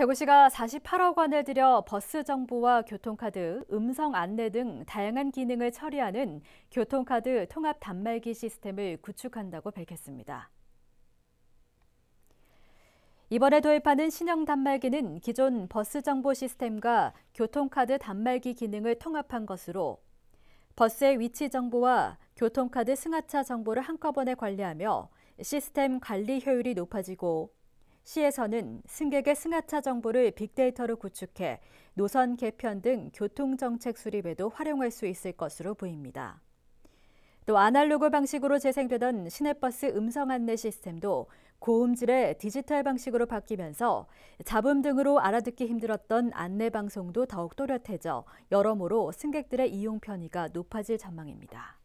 대구시가 48억 원을 들여 버스 정보와 교통카드, 음성 안내 등 다양한 기능을 처리하는 교통카드 통합 단말기 시스템을 구축한다고 밝혔습니다. 이번에 도입하는 신형 단말기는 기존 버스 정보 시스템과 교통카드 단말기 기능을 통합한 것으로 버스의 위치 정보와 교통카드 승하차 정보를 한꺼번에 관리하며 시스템 관리 효율이 높아지고 시에서는 승객의 승하차 정보를 빅데이터로 구축해 노선 개편 등 교통정책 수립에도 활용할 수 있을 것으로 보입니다. 또 아날로그 방식으로 재생되던 시내버스 음성 안내 시스템도 고음질의 디지털 방식으로 바뀌면서 잡음 등으로 알아듣기 힘들었던 안내 방송도 더욱 또렷해져 여러모로 승객들의 이용 편의가 높아질 전망입니다.